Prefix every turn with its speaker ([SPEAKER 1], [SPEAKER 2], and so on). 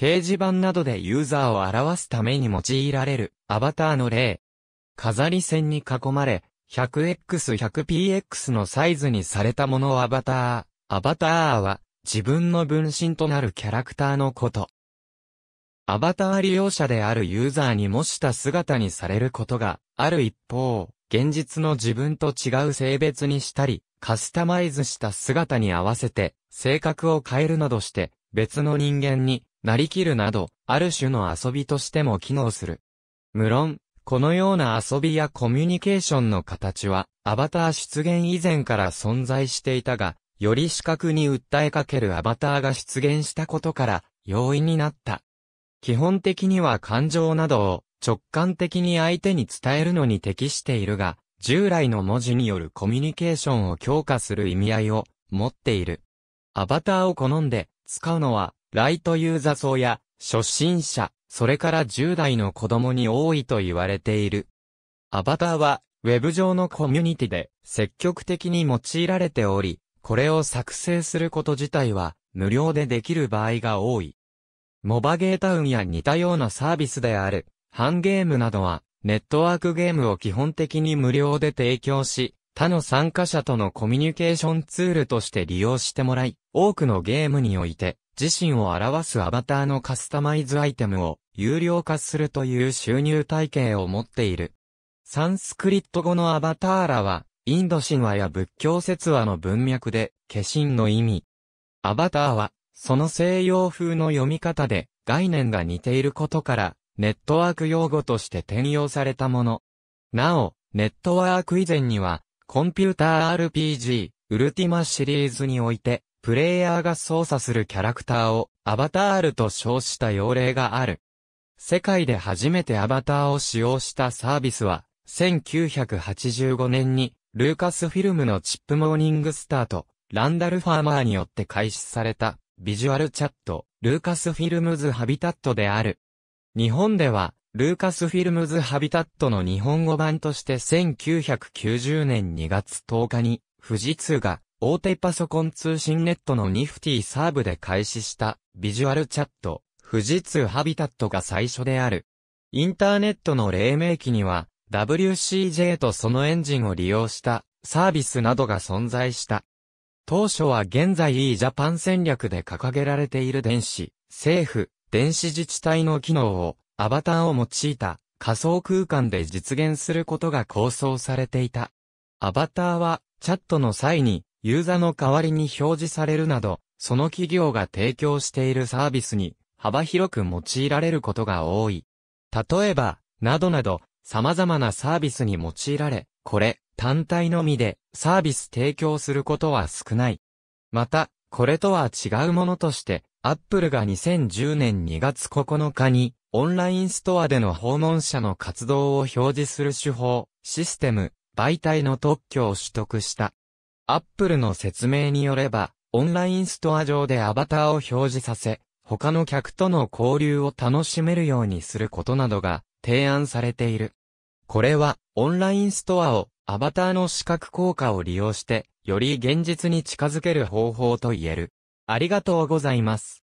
[SPEAKER 1] 掲示板などでユーザーを表すために用いられるアバターの例。飾り線に囲まれ、100x100px のサイズにされたものをアバター。アバターは自分の分身となるキャラクターのこと。アバター利用者であるユーザーに模した姿にされることがある一方、現実の自分と違う性別にしたり、カスタマイズした姿に合わせて性格を変えるなどして別の人間になりきるなど、ある種の遊びとしても機能する。無論、このような遊びやコミュニケーションの形は、アバター出現以前から存在していたが、より視覚に訴えかけるアバターが出現したことから、容易になった。基本的には感情などを直感的に相手に伝えるのに適しているが、従来の文字によるコミュニケーションを強化する意味合いを持っている。アバターを好んで使うのはライトユーザー層や、初心者、それから10代の子供に多いと言われている。アバターは、ウェブ上のコミュニティで積極的に用いられており、これを作成すること自体は無料でできる場合が多い。モバゲータウンや似たようなサービスである、ハンゲームなどは、ネットワークゲームを基本的に無料で提供し、他の参加者とのコミュニケーションツールとして利用してもらい、多くのゲームにおいて、自身を表すアバターのカスタマイズアイテムを有料化するという収入体系を持っている。サンスクリット語のアバターラは、インド神話や仏教説話の文脈で、化身の意味。アバターは、その西洋風の読み方で、概念が似ていることから、ネットワーク用語として転用されたもの。なお、ネットワーク以前には、コンピューター RPG、ウルティマシリーズにおいて、プレイヤーが操作するキャラクターをアバタールと称した用例がある。世界で初めてアバターを使用したサービスは、1985年にルーカスフィルムのチップモーニングスターとランダルファーマーによって開始されたビジュアルチャット、ルーカスフィルムズハビタットである。日本では、ルーカスフィルムズハビタットの日本語版として1990年2月10日に富士通が大手パソコン通信ネットのニフティサーブで開始したビジュアルチャット、富士通ハビタットが最初である。インターネットの黎明期には WCJ とそのエンジンを利用したサービスなどが存在した。当初は現在 e ジャパン戦略で掲げられている電子、政府、電子自治体の機能をアバターを用いた仮想空間で実現することが構想されていた。アバターはチャットの際にユーザーの代わりに表示されるなど、その企業が提供しているサービスに幅広く用いられることが多い。例えば、などなど、様々なサービスに用いられ、これ、単体のみでサービス提供することは少ない。また、これとは違うものとして、アップルが2010年2月9日に、オンラインストアでの訪問者の活動を表示する手法、システム、媒体の特許を取得した。アップルの説明によれば、オンラインストア上でアバターを表示させ、他の客との交流を楽しめるようにすることなどが提案されている。これは、オンラインストアをアバターの視覚効果を利用して、より現実に近づける方法と言える。ありがとうございます。